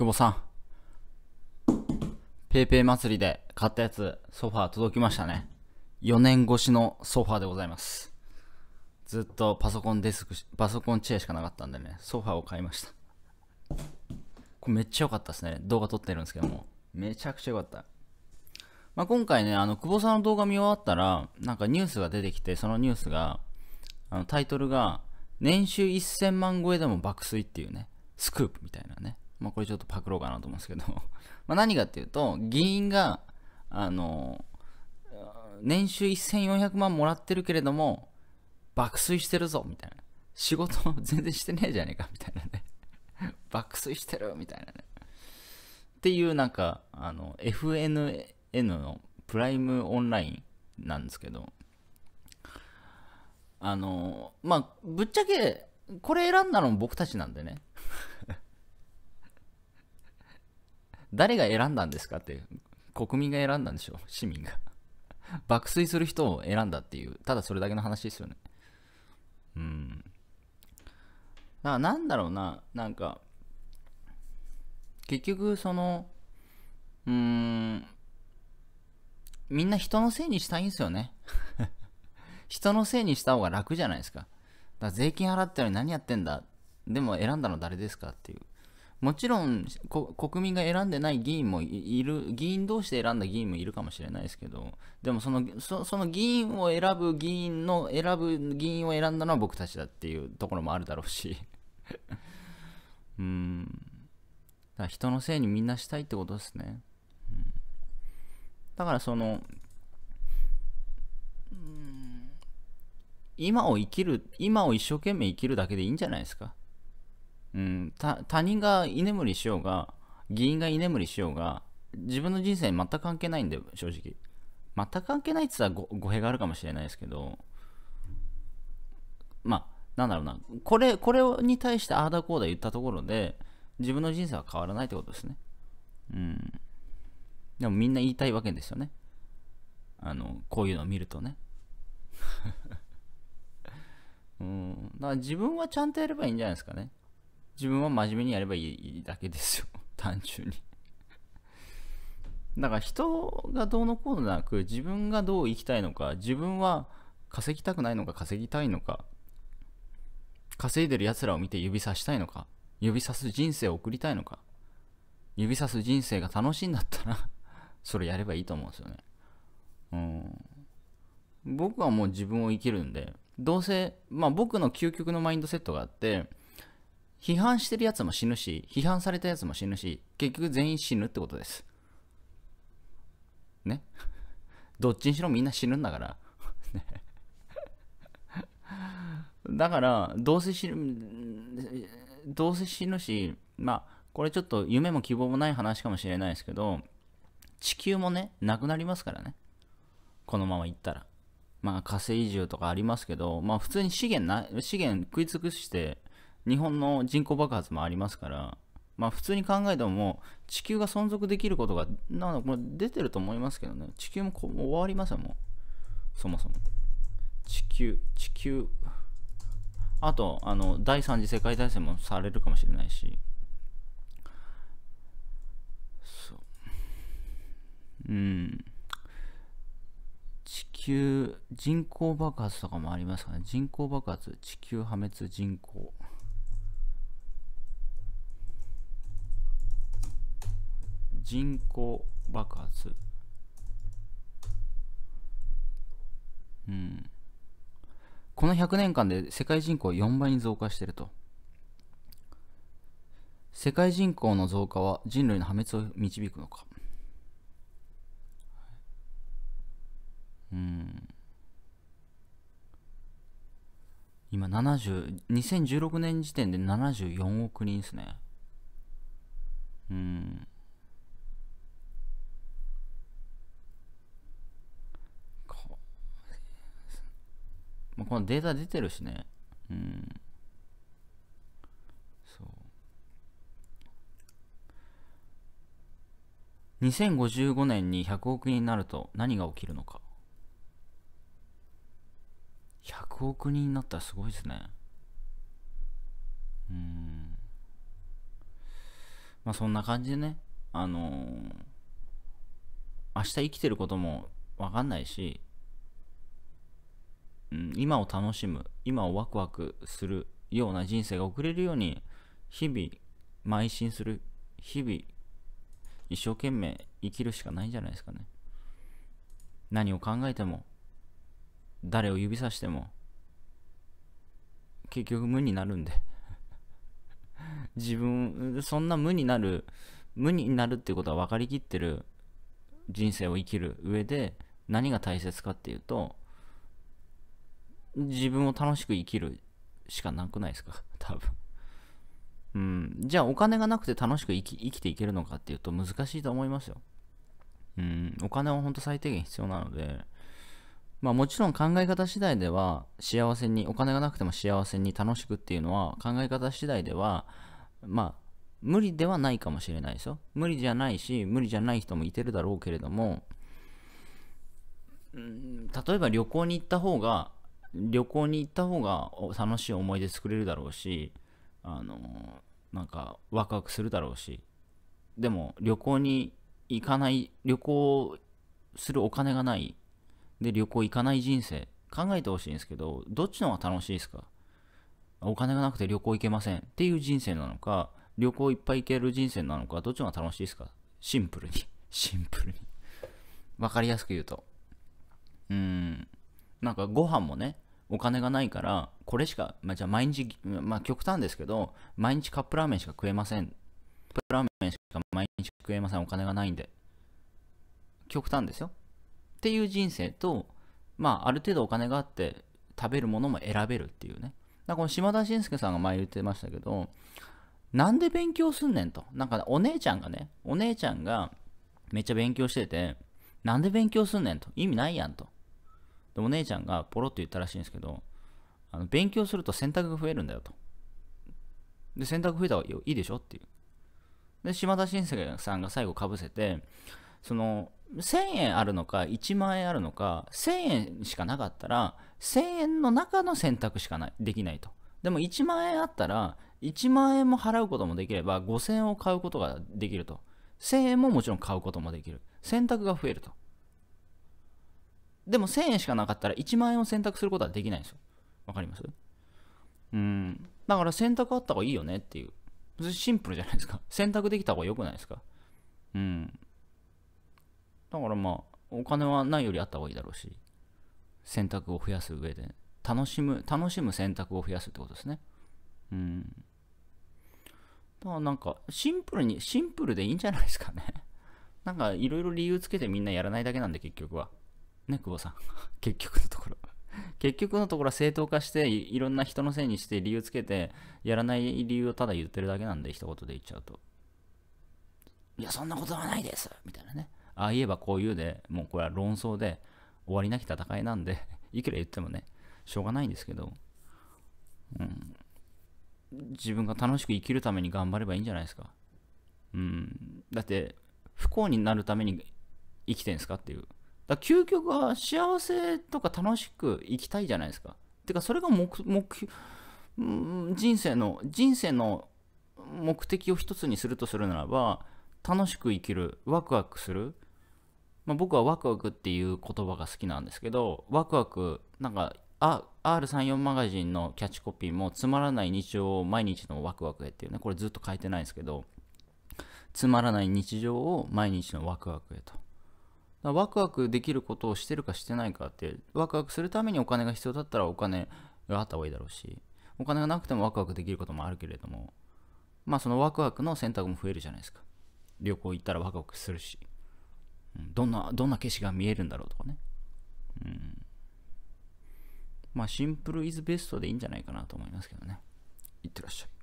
久保さん。ペイペイ祭りで買ったやつ、ソファー届きましたね。4年越しのソファーでございます。ずっとパソコンデスク、パソコンチェアしかなかったんでね、ソファーを買いました。これめっちゃ良かったですね。動画撮ってるんですけども。めちゃくちゃ良かった。まあ、今回ね、あの、久保さんの動画見終わったら、なんかニュースが出てきて、そのニュースが、あのタイトルが、年収1000万超えでも爆睡っていうね、スクープみたいなね。まあ、これちょっとパクろうかなと思うんですけど ま何かっていうと、議員が、あの、年収1400万もらってるけれども、爆睡してるぞ、みたいな。仕事全然してねえじゃねえか、みたいなね 爆睡してる、みたいなね。っていうなんか、あの、FNN のプライムオンラインなんですけど、あの、まあ、ぶっちゃけ、これ選んだのも僕たちなんでね 誰が選んだんですかって、国民が選んだんでしょ、市民が。爆睡する人を選んだっていう、ただそれだけの話ですよね。うん。だからなんだろうな、なんか、結局その、うーん、みんな人のせいにしたいんですよね。人のせいにした方が楽じゃないですか。だから税金払ったのに何やってんだ。でも選んだの誰ですかっていう。もちろん国民が選んでない議員もいる、議員同士で選んだ議員もいるかもしれないですけど、でもそのその議員を選ぶ議員の、選ぶ議員を選んだのは僕たちだっていうところもあるだろうし、うん、だから人のせいにみんなしたいってことですね。うん、だからその、うん、今を生きる、今を一生懸命生きるだけでいいんじゃないですか。うん、他人が居眠りしようが議員が居眠りしようが自分の人生に全く関係ないんだよ正直全く関係ないって言ったら語弊があるかもしれないですけどまあなんだろうなこれこれに対してああだこうだ言ったところで自分の人生は変わらないってことですねうんでもみんな言いたいわけですよねあのこういうのを見るとね うんだから自分はちゃんとやればいいんじゃないですかね自分は真面目にやればいいだけですよ。単純にだから人がどうのこうのなく、自分がどう生きたいのか、自分は稼ぎたくないのか、稼ぎたいのか、稼いでる奴らを見て指さしたいのか、指さす人生を送りたいのか、指さす人生が楽しいんだったら それやればいいと思うんですよね。うん。僕はもう自分を生きるんで、どうせ、まあ僕の究極のマインドセットがあって、批判してるやつも死ぬし、批判されたやつも死ぬし、結局全員死ぬってことです。ね。どっちにしろみんな死ぬんだから。ね だから、どうせ死ぬ、どうせ死ぬし、まあ、これちょっと夢も希望もない話かもしれないですけど、地球もね、なくなりますからね。このままいったら。まあ、火星移住とかありますけど、まあ、普通に資源な、資源食い尽くして、日本の人口爆発もありますから、まあ、普通に考えてもも地球が存続できることがなのこれ出てると思いますけどね地球もこう終わりますよもうそもそも地球地球あとあの第3次世界大戦もされるかもしれないしそううん地球人口爆発とかもありますからね人口爆発地球破滅人口人口爆発うんこの100年間で世界人口は4倍に増加してると世界人口の増加は人類の破滅を導くのかうん今70 2016年時点で74億人ですねうんまあ、このデータ出てるしね。うん。そう。2055年に100億人になると何が起きるのか。100億人になったらすごいですね。うん。まあそんな感じでね、あのー、明日生きてることもわかんないし、うん、今を楽しむ今をワクワクするような人生が送れるように日々邁進する日々一生懸命生きるしかないんじゃないですかね何を考えても誰を指さしても結局無になるんで 自分そんな無になる無になるっていうことは分かりきってる人生を生きる上で何が大切かっていうと自分を楽しく生きるしかなくないですか 多分。うん。じゃあお金がなくて楽しく生き生きていけるのかっていうと難しいと思いますよ。うん。お金は本当最低限必要なので、まあもちろん考え方次第では幸せに、お金がなくても幸せに楽しくっていうのは考え方次第では、まあ無理ではないかもしれないですよ。無理じゃないし、無理じゃない人もいてるだろうけれども、うん、例えば旅行に行った方が旅行に行った方が楽しい思い出作れるだろうしあのなんかワクワクするだろうしでも旅行に行かない旅行するお金がないで旅行行かない人生考えてほしいんですけどどっちの方が楽しいですかお金がなくて旅行行けませんっていう人生なのか旅行いっぱい行ける人生なのかどっちの方が楽しいですかシンプルに シンプルに分かりやすく言うとうーんなんかご飯もね、お金がないから、これしか、まあ、じゃあ毎日、まあ極端ですけど、毎日カップラーメンしか食えません。カップラーメンしか毎日食えません。お金がないんで。極端ですよ。っていう人生と、まあある程度お金があって食べるものも選べるっていうね。だからこの島田紳介さんが前言ってましたけど、なんで勉強すんねんと。なんかお姉ちゃんがね、お姉ちゃんがめっちゃ勉強してて、なんで勉強すんねんと。意味ないやんと。でお姉ちゃんがポロッと言ったらしいんですけどあの勉強すると選択が増えるんだよとで選択増えた方がいいでしょっていうで島田晋介さんが最後かぶせてその1000円あるのか1万円あるのか1000円しかなかったら1000円の中の選択しかないできないとでも1万円あったら1万円も払うこともできれば5000円を買うことができると1000円ももちろん買うこともできる選択が増えるとでも1000円しかなかったら1万円を選択することはできないんですよ。わかりますうん。だから選択あった方がいいよねっていう。シンプルじゃないですか。選択できた方が良くないですか。うん。だからまあ、お金はないよりあった方がいいだろうし、選択を増やす上で、楽しむ、楽しむ選択を増やすってことですね。うん。だからなんか、シンプルに、シンプルでいいんじゃないですかね。なんか、いろいろ理由つけてみんなやらないだけなんで、結局は。ね、久保さん。結局のところ。結局のところは正当化していろんな人のせいにして理由つけてやらない理由をただ言ってるだけなんで一言で言っちゃうといやそんなことはないですみたいなねああ言えばこう言うでもうこれは論争で終わりなき戦いなんで いくら言ってもねしょうがないんですけど、うん、自分が楽しく生きるために頑張ればいいんじゃないですかうんだって不幸になるために生きてんすかっていうだ究極は幸せとか楽しく生きたいじゃないですか。てかそれが目標人生の人生の目的を一つにするとするならば楽しく生きるワクワクする、まあ、僕はワクワクっていう言葉が好きなんですけどワクワクなんか R34 マガジンのキャッチコピーもつまらない日常を毎日のワクワクへっていうねこれずっと変えてないんですけどつまらない日常を毎日のワクワクへと。ワクワクできることをしてるかしてないかってワクワクするためにお金が必要だったらお金があった方がいいだろうしお金がなくてもワクワクできることもあるけれどもまあそのワクワクの選択も増えるじゃないですか旅行行ったらワクワクするしどんなどんな景色が見えるんだろうとかねうんまあシンプルイズベストでいいんじゃないかなと思いますけどねいってらっしゃい